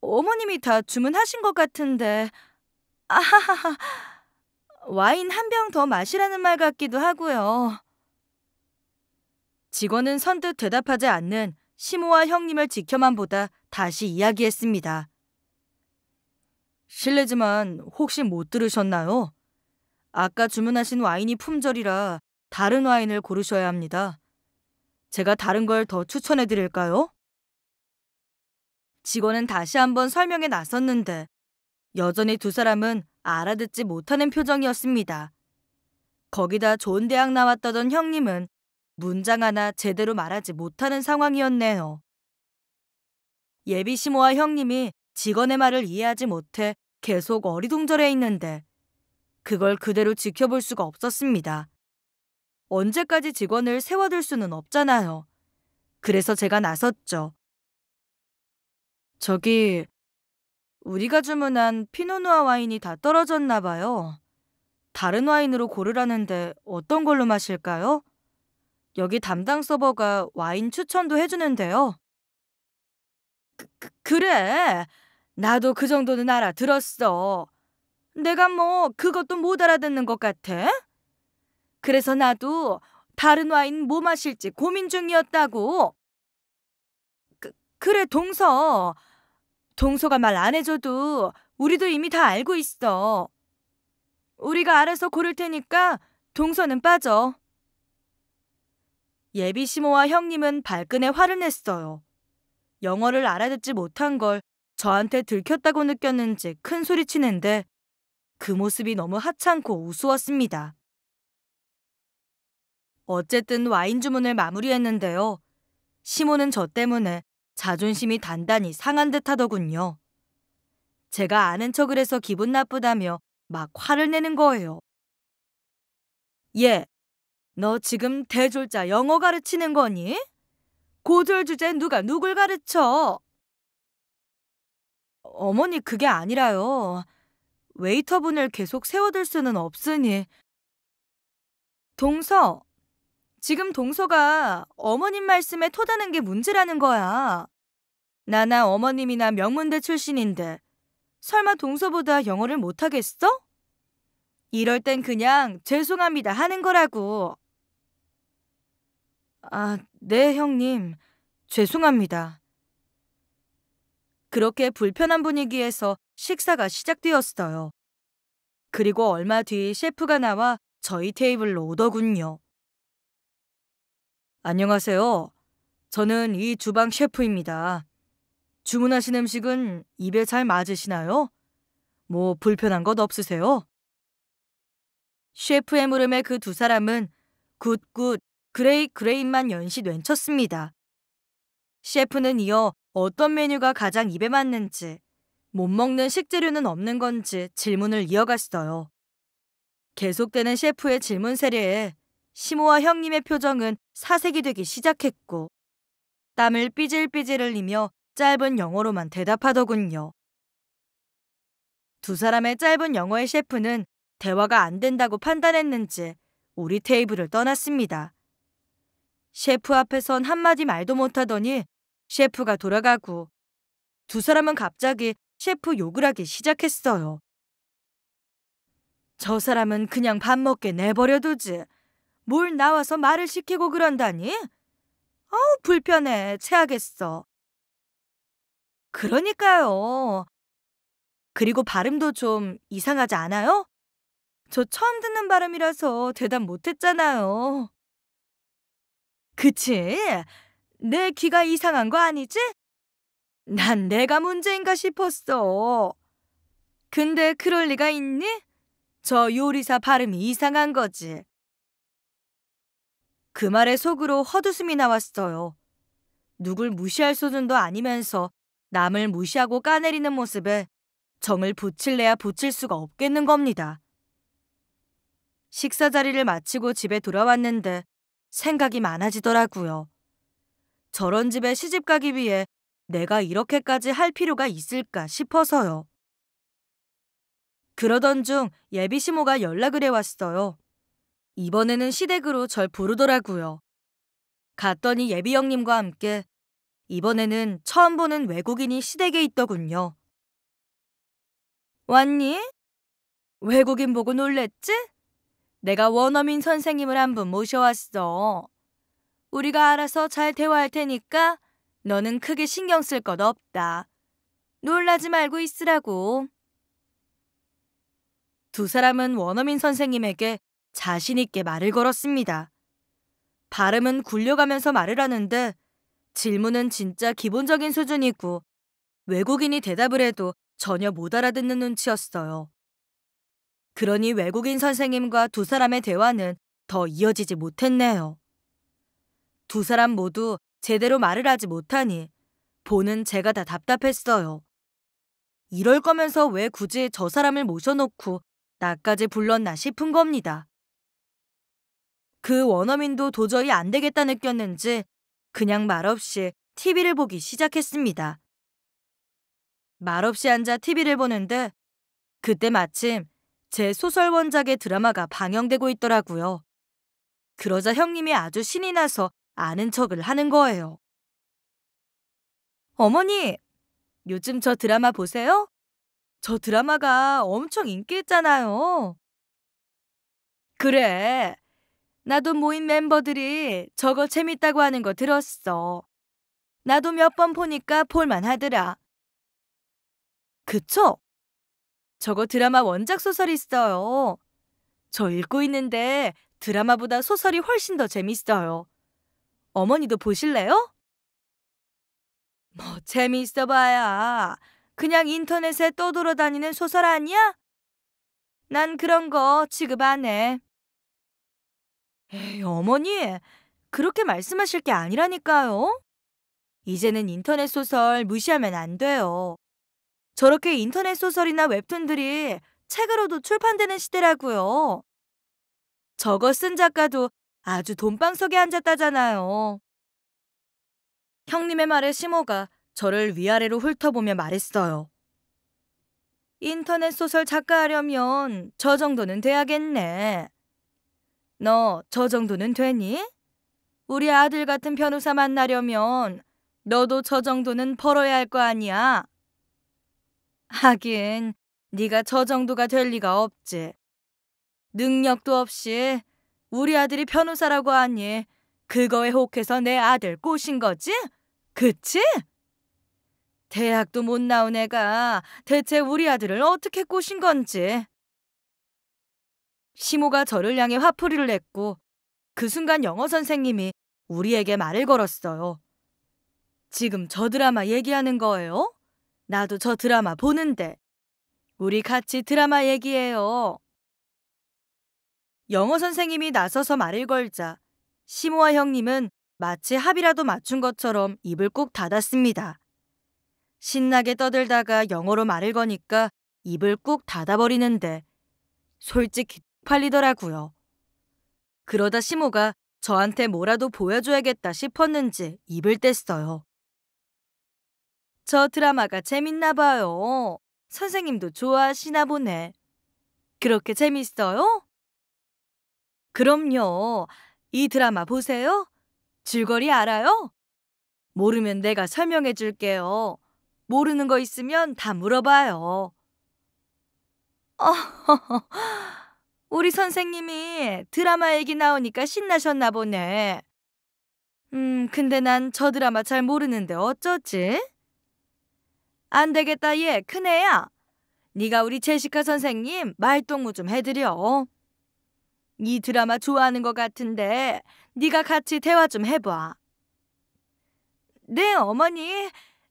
Speaker 1: 어머님이 다 주문하신 것 같은데. 아하하하. 와인 한 병 더 마시라는 말 같기도 하고요. 직원은 선뜻 대답하지 않는 시모와 형님을 지켜만 보다 다시 이야기했습니다. 실례지만 혹시 못 들으셨나요? 아까 주문하신 와인이 품절이라 다른 와인을 고르셔야 합니다. 제가 다른 걸 더 추천해 드릴까요? 직원은 다시 한번 설명에 나섰는데 여전히 두 사람은 알아듣지 못하는 표정이었습니다. 거기다 좋은 대학 나왔다던 형님은 문장 하나 제대로 말하지 못하는 상황이었네요. 예비시모와 형님이 직원의 말을 이해하지 못해 계속 어리둥절해 있는데 그걸 그대로 지켜볼 수가 없었습니다. 언제까지 직원을 세워둘 수는 없잖아요. 그래서 제가 나섰죠. 저기 우리가 주문한 피노누아 와인이 다 떨어졌나 봐요. 다른 와인으로 고르라는데 어떤 걸로 마실까요? 여기 담당 서버가 와인 추천도 해주는데요. 그, 그, 그래. 나도 그 정도는 알아들었어. 내가 뭐 그것도 못 알아듣는 것 같아? 그래서 나도 다른 와인 뭐 마실지 고민 중이었다고. 그, 그래 동서. 동서가 말 안 해줘도 우리도 이미 다 알고 있어. 우리가 알아서 고를 테니까 동서는 빠져. 예비 시모와 형님은 발끈에 화를 냈어요. 영어를 알아듣지 못한 걸 저한테 들켰다고 느꼈는지 큰 소리치는데 그 모습이 너무 하찮고 우스웠습니다. 어쨌든 와인 주문을 마무리했는데요. 시모는 저 때문에 자존심이 단단히 상한 듯 하더군요. 제가 아는 척을 해서 기분 나쁘다며 막 화를 내는 거예요. 예, 너 지금 대졸자 영어 가르치는 거니? 고졸 주제 누가 누굴 가르쳐? 어머니 그게 아니라요. 웨이터분을 계속 세워둘 수는 없으니. 동서, 지금 동서가 어머님 말씀에 토다는 게 문제라는 거야. 나나 어머님이나 명문대 출신인데 설마 동서보다 영어를 못하겠어? 이럴 땐 그냥 죄송합니다 하는 거라고. 아, 네, 형님. 죄송합니다. 그렇게 불편한 분위기에서 식사가 시작되었어요. 그리고 얼마 뒤 셰프가 나와 저희 테이블로 오더군요. 안녕하세요. 저는 이 주방 셰프입니다. 주문하신 음식은 입에 잘 맞으시나요? 뭐 불편한 것 없으세요? 셰프의 물음에 그 두 사람은 굿굿 그레이 그레인만 연시 뇌쳤습니다. 셰프는 이어 어떤 메뉴가 가장 입에 맞는지, 못 먹는 식재료는 없는 건지 질문을 이어갔어요. 계속되는 셰프의 질문 세례에 시모와 형님의 표정은 사색이 되기 시작했고 땀을 삐질삐질 흘리며 짧은 영어로만 대답하더군요. 두 사람의 짧은 영어의 셰프는 대화가 안 된다고 판단했는지 우리 테이블을 떠났습니다. 셰프 앞에선 한마디 말도 못하더니 셰프가 돌아가고 두 사람은 갑자기 셰프 욕을 하기 시작했어요. 저 사람은 그냥 밥 먹게 내버려두지. 뭘 나와서 말을 시키고 그런다니? 아우, 불편해. 체하겠어. 그러니까요. 그리고 발음도 좀 이상하지 않아요? 저 처음 듣는 발음이라서 대답 못했잖아요. 그치? 내 귀가 이상한 거 아니지? 난 내가 문제인가 싶었어. 근데 그럴 리가 있니? 저 요리사 발음이 이상한 거지. 그 말에 속으로 헛웃음이 나왔어요. 누굴 무시할 수준도 아니면서 남을 무시하고 까내리는 모습에 정을 붙일래야 붙일 수가 없겠는 겁니다. 식사 자리를 마치고 집에 돌아왔는데 생각이 많아지더라고요. 저런 집에 시집 가기 위해 내가 이렇게까지 할 필요가 있을까 싶어서요. 그러던 중 예비 시모가 연락을 해왔어요. 이번에는 시댁으로 절 부르더라고요. 갔더니 예비 형님과 함께 이번에는 처음 보는 외국인이 시댁에 있더군요. 왔니? 외국인 보고 놀랬지? 내가 원어민 선생님을 한 분 모셔왔어. 우리가 알아서 잘 대화할 테니까 너는 크게 신경 쓸 것 없다. 놀라지 말고 있으라고. 두 사람은 원어민 선생님에게 자신있게 말을 걸었습니다. 발음은 굴려가면서 말을 하는데 질문은 진짜 기본적인 수준이고 외국인이 대답을 해도 전혀 못 알아듣는 눈치였어요. 그러니 외국인 선생님과 두 사람의 대화는 더 이어지지 못했네요. 두 사람 모두 제대로 말을 하지 못하니 보는 제가 다 답답했어요. 이럴 거면서 왜 굳이 저 사람을 모셔놓고 나까지 불렀나 싶은 겁니다. 그 원어민도 도저히 안 되겠다 느꼈는지 그냥 말없이 TV를 보기 시작했습니다. 말없이 앉아 TV를 보는데 그때 마침 제 소설 원작의 드라마가 방영되고 있더라고요. 그러자 형님이 아주 신이 나서 아는 척을 하는 거예요. 어머니, 요즘 저 드라마 보세요? 저 드라마가 엄청 인기 있잖아요. 그래, 나도 모인 멤버들이 저거 재밌다고 하는 거 들었어. 나도 몇 번 보니까 볼만 하더라. 그쵸? 저거 드라마 원작 소설 있어요. 저 읽고 있는데 드라마보다 소설이 훨씬 더 재밌어요. 어머니도 보실래요? 뭐 재미있어 봐야 그냥 인터넷에 떠돌아다니는 소설 아니야? 난 그런 거 취급 안 해. 에이, 어머니, 그렇게 말씀하실 게 아니라니까요. 이제는 인터넷 소설 무시하면 안 돼요. 저렇게 인터넷 소설이나 웹툰들이 책으로도 출판되는 시대라고요. 저거 쓴 작가도 아주 돈방석에 앉았다잖아요. 형님의 말에 심호가 저를 위아래로 훑어보며 말했어요. 인터넷 소설 작가 하려면 저 정도는 돼야겠네. 너저 정도는 되니? 우리 아들 같은 변호사 만나려면 너도 저 정도는 벌어야 할 거 아니야. 하긴 네가 저 정도가 될 리가 없지. 능력도 없이 우리 아들이 변호사라고 하니 그거에 혹해서 내 아들 꼬신 거지? 그치? 대학도 못 나온 애가 대체 우리 아들을 어떻게 꼬신 건지. 시모가 저를 향해 화풀이를 했고 그 순간 영어 선생님이 우리에게 말을 걸었어요. 지금 저 드라마 얘기하는 거예요? 나도 저 드라마 보는데. 우리 같이 드라마 얘기해요. 영어 선생님이 나서서 말을 걸자 시모와 형님은 마치 합이라도 맞춘 것처럼 입을 꼭 닫았습니다. 신나게 떠들다가 영어로 말을 거니까 입을 꾹 닫아버리는데 솔직히 팔리더라고요. 그러다 시모가 저한테 뭐라도 보여줘야겠다 싶었는지 입을 뗐어요. 저 드라마가 재밌나 봐요. 선생님도 좋아하시나 보네. 그렇게 재밌어요? 그럼요. 이 드라마 보세요. 줄거리 알아요? 모르면 내가 설명해 줄게요. 모르는 거 있으면 다 물어봐요. *laughs* 어허허. 우리 선생님이 드라마 얘기 나오니까 신나셨나 보네. 음, 근데 난 저 드라마 잘 모르는데 어쩌지? 안 되겠다, 얘. 큰애야. 네가 우리 제시카 선생님 말동무 좀 해드려. 이 드라마 좋아하는 것 같은데 네가 같이 대화 좀 해봐. 네, 어머니.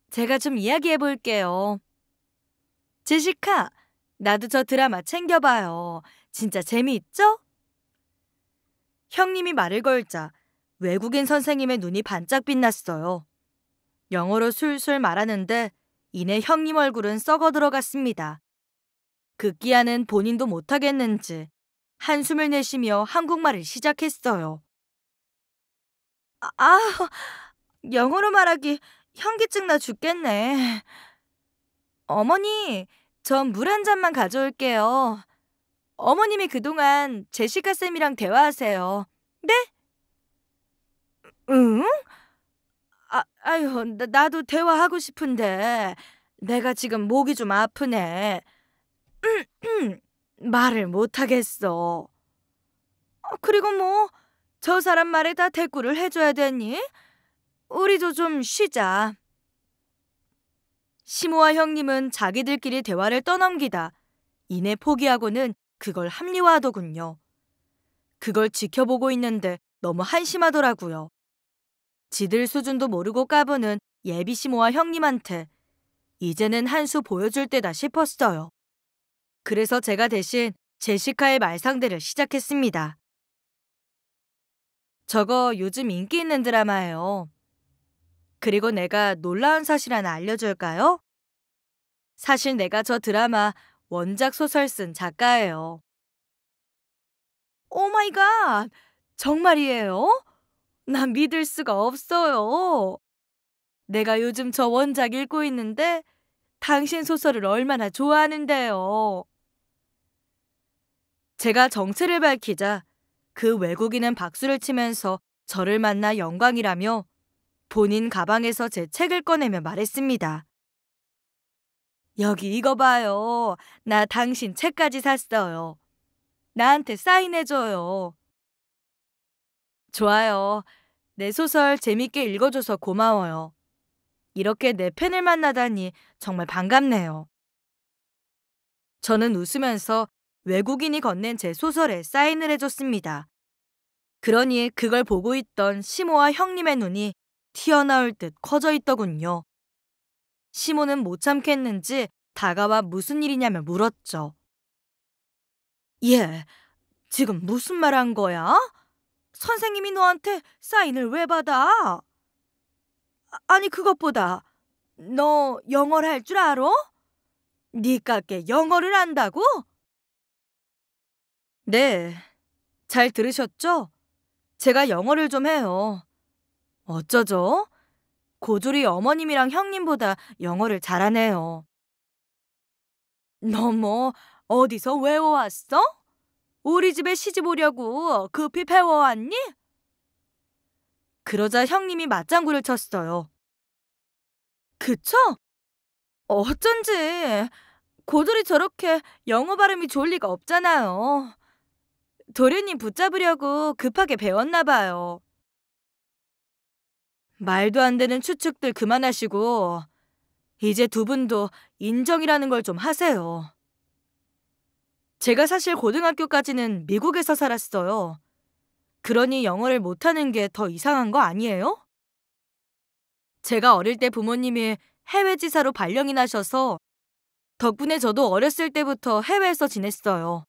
Speaker 1: 제가 좀 이야기해 볼게요. 제시카, 나도 저 드라마 챙겨봐요. 진짜 재미있죠? 형님이 말을 걸자 외국인 선생님의 눈이 반짝 빛났어요. 영어로 술술 말하는데 이내 형님 얼굴은 썩어 들어갔습니다. 극기야는 본인도 못하겠는지 한숨을 내쉬며 한국말을 시작했어요. 아, 아 영어로 말하기 현기증 나 죽겠네. 어머니, 전 물 한 잔만 가져올게요. 어머님이 그동안 제시카 쌤이랑 대화하세요. 네? 응? 아, 아유, 나, 나도 대화하고 싶은데 내가 지금 목이 좀 아프네. *clears throat* 말을 못하겠어. 어, 그리고 뭐, 저 사람 말에 다 대꾸를 해줘야 되니? 우리도 좀 쉬자. 시모와 형님은 자기들끼리 대화를 떠넘기다 이내 포기하고는 그걸 합리화하더군요. 그걸 지켜보고 있는데 너무 한심하더라고요. 지들 수준도 모르고 까부는 예비시모와 형님한테 이제는 한 수 보여줄 때다 싶었어요. 그래서 제가 대신 제시카의 말상대를 시작했습니다. 저거 요즘 인기 있는 드라마예요. 그리고 내가 놀라운 사실 하나 알려줄까요? 사실 내가 저 드라마 원작 소설 쓴 작가예요. 오 마이 갓! 정말이에요? 난 믿을 수가 없어요. 내가 요즘 저 원작 읽고 있는데 당신 소설을 얼마나 좋아하는데요. 제가 정체를 밝히자 그 외국인은 박수를 치면서 저를 만나 영광이라며 본인 가방에서 제 책을 꺼내며 말했습니다. 여기 이거 봐요. 나 당신 책까지 샀어요. 나한테 사인해줘요. 좋아요. 내 소설 재밌게 읽어줘서 고마워요. 이렇게 내 팬을 만나다니 정말 반갑네요. 저는 웃으면서 외국인이 건넨 제 소설에 사인을 해줬습니다. 그러니 그걸 보고 있던 시모와 형님의 눈이 튀어나올 듯 커져 있더군요. 시몬은 못 참겠는지 다가와 무슨 일이냐며 물었죠. 예, 지금 무슨 말 한 거야? 선생님이 너한테 사인을 왜 받아? 아, 아니 그것보다 너 영어를 할 줄 알아? 니깎게 영어를 안다고? 네, 잘 들으셨죠? 제가 영어를 좀 해요. 어쩌죠? 고졸이 어머님이랑 형님보다 영어를 잘하네요. 너뭐 어디서 외워왔어? 우리 집에 시집 오려고 급히 배워왔니? 그러자 형님이 맞장구를 쳤어요. 그쵸? 어쩐지 고졸이 저렇게 영어 발음이 좋을 리가 없잖아요. 도련님 붙잡으려고 급하게 배웠나 봐요. 말도 안 되는 추측들 그만하시고 이제 두 분도 인정이라는 걸 좀 하세요. 제가 사실 고등학교까지는 미국에서 살았어요. 그러니 영어를 못하는 게 더 이상한 거 아니에요? 제가 어릴 때 부모님이 해외 지사로 발령이 나셔서 덕분에 저도 어렸을 때부터 해외에서 지냈어요.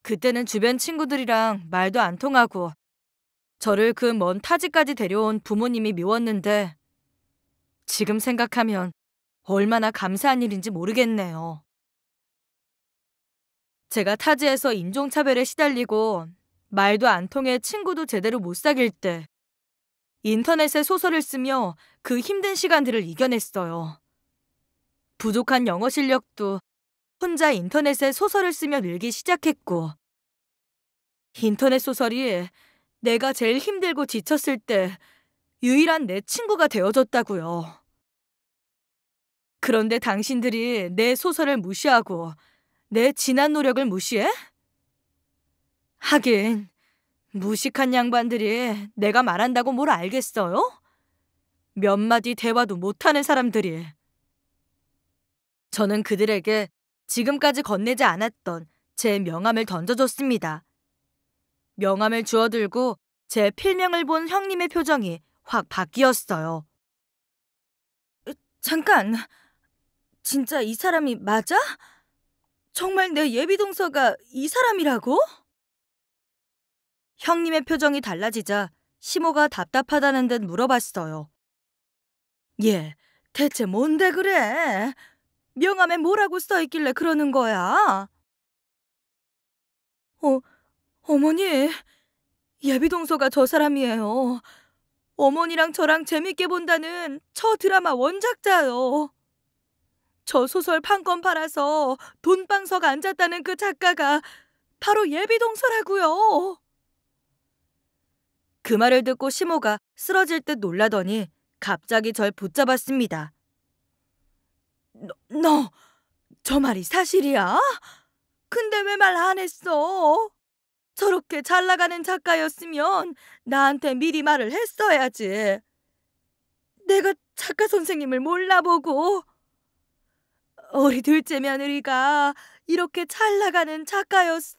Speaker 1: 그때는 주변 친구들이랑 말도 안 통하고 저를 그 먼 타지까지 데려온 부모님이 미웠는데 지금 생각하면 얼마나 감사한 일인지 모르겠네요. 제가 타지에서 인종차별에 시달리고 말도 안 통해 친구도 제대로 못 사귈 때 인터넷에 소설을 쓰며 그 힘든 시간들을 이겨냈어요. 부족한 영어 실력도 혼자 인터넷에 소설을 쓰며 늘기 시작했고 인터넷 소설이 내가 제일 힘들고 지쳤을 때 유일한 내 친구가 되어줬다고요. 그런데 당신들이 내 소설을 무시하고 내 지난 노력을 무시해? 하긴 무식한 양반들이 내가 말한다고 뭘 알겠어요? 몇 마디 대화도 못하는 사람들이. 저는 그들에게 지금까지 건네지 않았던 제 명함을 던져줬습니다. 명함을 주워들고 제 필명을 본 형님의 표정이 확 바뀌었어요. 잠깐, 진짜 이 사람이 맞아? 정말 내 예비 동서가 이 사람이라고? 형님의 표정이 달라지자 시모가 답답하다는 듯 물어봤어요. 예, 대체 뭔데 그래? 명함에 뭐라고 써있길래 그러는 거야? 어, 어머니, 예비 동서가 저 사람이에요. 어머니랑 저랑 재밌게 본다는 저 드라마 원작자요. 저 소설 판권 팔아서 돈방석 앉았다는 그 작가가 바로 예비 동서라고요. 그 말을 듣고 심호가 쓰러질 듯 놀라더니 갑자기 절 붙잡았습니다. 너, 너, 저 말이 사실이야? 근데 왜 말 안 했어? 저렇게 잘 나가는 작가였으면 나한테 미리 말을 했어야지. 내가 작가 선생님을 몰라보고 우리 둘째 며느리가 이렇게 잘 나가는 작가였어?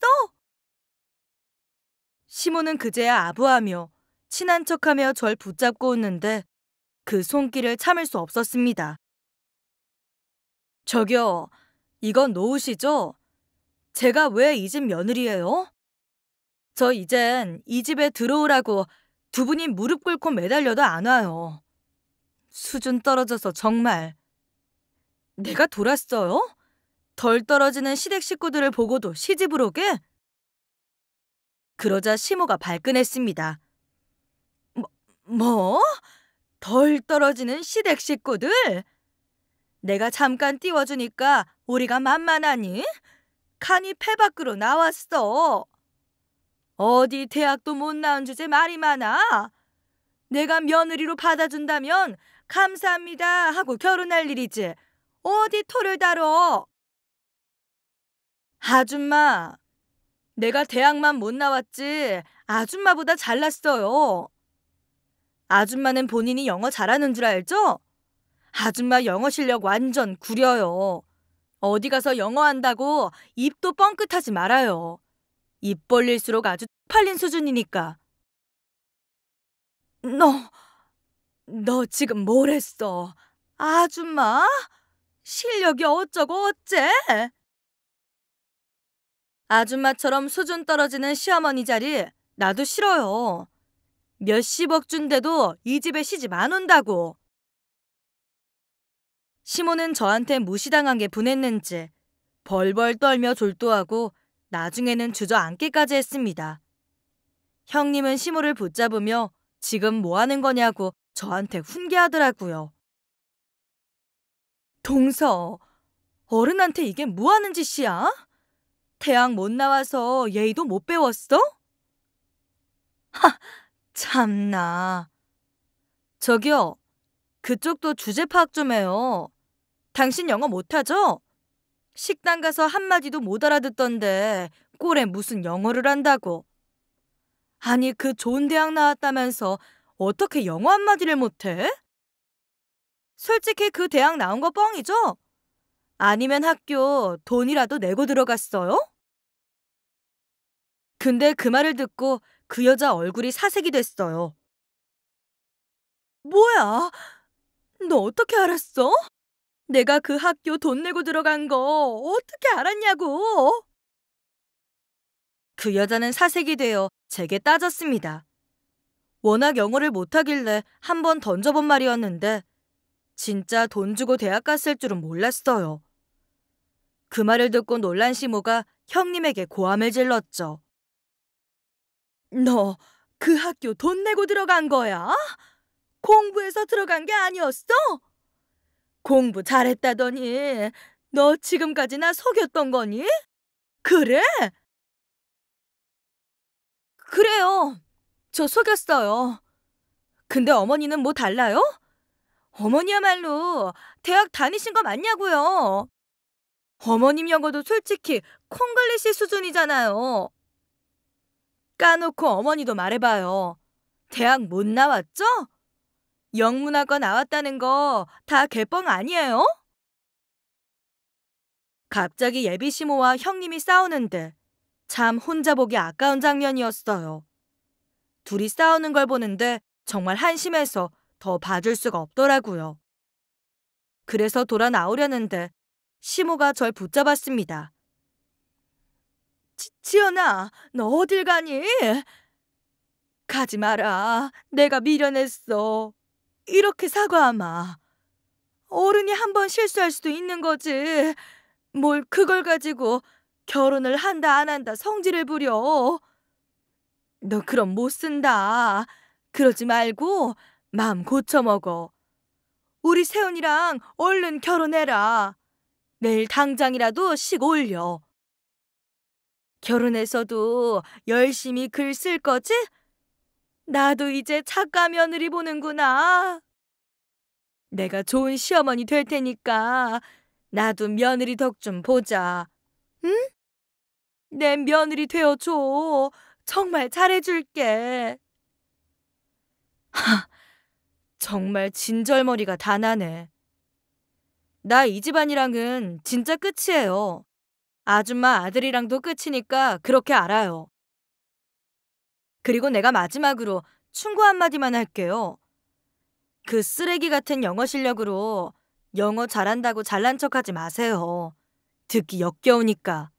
Speaker 1: 시모는 그제야 아부하며 친한 척하며 절 붙잡고 웃는데 그 손길을 참을 수 없었습니다. 저기요, 이건 노우시죠? 제가 왜 이 집 며느리예요? 저 이젠 이 집에 들어오라고 두 분이 무릎 꿇고 매달려도 안 와요. 수준 떨어져서 정말. 내가 돌았어요? 덜 떨어지는 시댁 식구들을 보고도 시집을 오게? 그러자 시모가 발끈했습니다. 뭐, 뭐? 덜 떨어지는 시댁 식구들? 내가 잠깐 띄워주니까 우리가 만만하니? 칸이 폐 밖으로 나왔어. 어디 대학도 못 나온 주제 말이 많아. 내가 며느리로 받아준다면 감사합니다 하고 결혼할 일이지. 어디 토를 다뤄. 아줌마, 내가 대학만 못 나왔지 아줌마보다 잘났어요. 아줌마는 본인이 영어 잘하는 줄 알죠? 아줌마 영어 실력 완전 구려요. 어디 가서 영어 한다고 입도 뻥끗하지 말아요. 입 벌릴수록 아주 팔린 수준이니까. 너, 너 지금 뭘 했어? 아줌마? 실력이 어쩌고 어째? 아줌마처럼 수준 떨어지는 시어머니 자리 나도 싫어요. 몇십억 준대도 이 집에 시집 안 온다고. 시모는 저한테 무시당한 게 분했는지 벌벌 떨며 졸도하고 나중에는 주저앉기까지 했습니다. 형님은 시모를 붙잡으며 지금 뭐 하는 거냐고 저한테 훈계하더라고요. 동서, 어른한테 이게 뭐 하는 짓이야? 대학 못 나와서 예의도 못 배웠어? 하, 참나. 저기요, 그쪽도 주제 파악 좀 해요. 당신 영어 못하죠? 식당 가서 한마디도 못 알아듣던데 꼴에 무슨 영어를 한다고. 아니 그 좋은 대학 나왔다면서 어떻게 영어 한마디를 못해? 솔직히 그 대학 나온 거 뻥이죠? 아니면 학교 돈이라도 내고 들어갔어요? 근데 그 말을 듣고 그 여자 얼굴이 사색이 됐어요. 뭐야? 너 어떻게 알았어? 내가 그 학교 돈 내고 들어간 거 어떻게 알았냐고. 그 여자는 사색이 되어 제게 따졌습니다. 워낙 영어를 못하길래 한 번 던져본 말이었는데 진짜 돈 주고 대학 갔을 줄은 몰랐어요. 그 말을 듣고 놀란 시모가 형님에게 고함을 질렀죠. 너 그 학교 돈 내고 들어간 거야? 공부해서 들어간 게 아니었어? 공부 잘했다더니 너 지금까지나 속였던 거니? 그래? 그래요. 저 속였어요. 근데 어머니는 뭐 달라요? 어머니야말로 대학 다니신 거 맞냐고요. 어머님 영어도 솔직히 콩글리시 수준이잖아요. 까놓고 어머니도 말해봐요. 대학 못 나왔죠? 영문학과 나왔다는 거 다 개뻥 아니에요? 갑자기 예비시모와 형님이 싸우는데 참 혼자 보기 아까운 장면이었어요. 둘이 싸우는 걸 보는데 정말 한심해서 더 봐줄 수가 없더라고요. 그래서 돌아 나오려는데 시모가 절 붙잡았습니다. 지, 연아너 어딜 가니? 가지 마라. 내가 미련했어. 이렇게 사과하마. 어른이 한 번 실수할 수도 있는 거지. 뭘 그걸 가지고 결혼을 한다 안 한다 성질을 부려. 너 그럼 못 쓴다. 그러지 말고 마음 고쳐먹어. 우리 세훈이랑 얼른 결혼해라. 내일 당장이라도 식 올려. 결혼해서도 열심히 글 쓸 거지? 나도 이제 착가 며느리 보는구나. 내가 좋은 시어머니 될 테니까 나도 며느리 덕 좀 보자. 응? 내 며느리 되어줘. 정말 잘해줄게. 하, 정말 진절머리가 다 나네. 나 이 집안이랑은 진짜 끝이에요. 아줌마 아들이랑도 끝이니까 그렇게 알아요. 그리고 내가 마지막으로 충고 한마디만 할게요. 그 쓰레기 같은 영어 실력으로 영어 잘한다고 잘난 척 하지 마세요. 듣기 역겨우니까.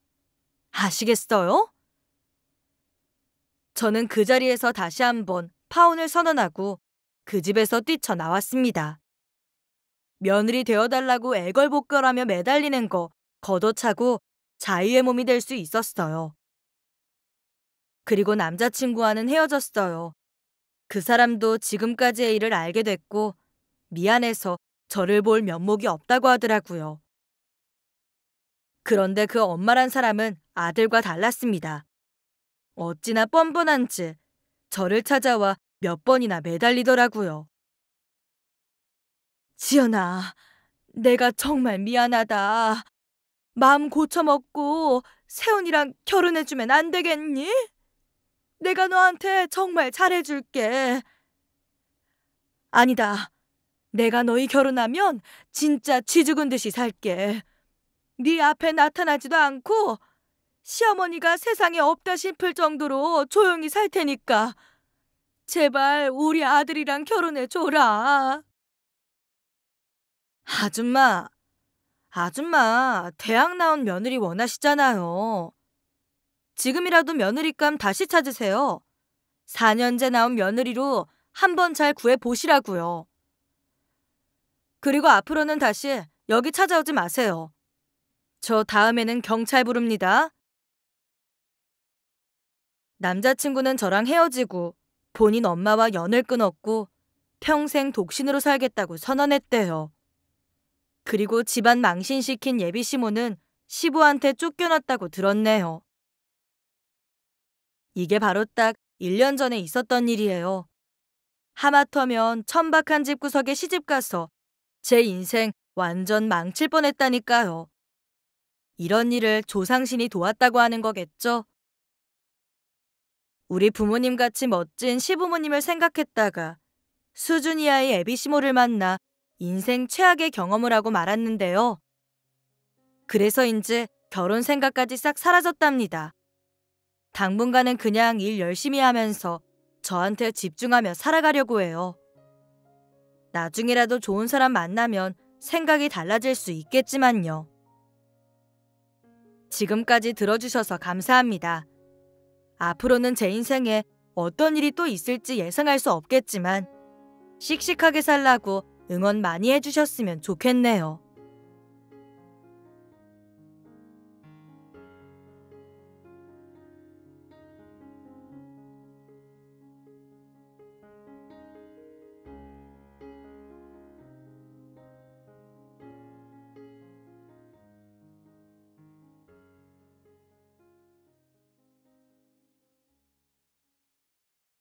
Speaker 1: 아시겠어요? 저는 그 자리에서 다시 한번 파혼을 선언하고 그 집에서 뛰쳐나왔습니다. 며느리 되어달라고 애걸복걸하며 매달리는 거 걷어차고 자유의 몸이 될 수 있었어요. 그리고 남자친구와는 헤어졌어요. 그 사람도 지금까지의 일을 알게 됐고 미안해서 저를 볼 면목이 없다고 하더라고요. 그런데 그 엄마란 사람은 아들과 달랐습니다. 어찌나 뻔뻔한지 저를 찾아와 몇 번이나 매달리더라고요. 지연아, 내가 정말 미안하다. 마음 고쳐먹고 세훈이랑 결혼해주면 안 되겠니? 내가 너한테 정말 잘해줄게. 아니다. 내가 너희 결혼하면 진짜 쥐죽은 듯이 살게. 네 앞에 나타나지도 않고 시어머니가 세상에 없다 싶을 정도로 조용히 살 테니까 제발 우리 아들이랑 결혼해 줘라. 아줌마, 아줌마, 대학 나온 며느리 원하시잖아요. 지금이라도 며느리감 다시 찾으세요. 4년째 나온 며느리로 한번 잘 구해보시라고요. 그리고 앞으로는 다시 여기 찾아오지 마세요. 저 다음에는 경찰 부릅니다. 남자친구는 저랑 헤어지고 본인 엄마와 연을 끊었고 평생 독신으로 살겠다고 선언했대요. 그리고 집안 망신시킨 예비 시모는 시부한테 쫓겨났다고 들었네요. 이게 바로 딱 1년 전에 있었던 일이에요. 하마터면 천박한 집 구석에 시집 가서 제 인생 완전 망칠 뻔했다니까요. 이런 일을 조상신이 도왔다고 하는 거겠죠? 우리 부모님 같이 멋진 시부모님을 생각했다가 수준 이하의 에비시모를 만나 인생 최악의 경험을 하고 말았는데요. 그래서인제 결혼 생각까지 싹 사라졌답니다. 당분간은 그냥 일 열심히 하면서 저한테 집중하며 살아가려고 해요. 나중에라도 좋은 사람 만나면 생각이 달라질 수 있겠지만요. 지금까지 들어주셔서 감사합니다. 앞으로는 제 인생에 어떤 일이 또 있을지 예상할 수 없겠지만 씩씩하게 살라고 응원 많이 해주셨으면 좋겠네요.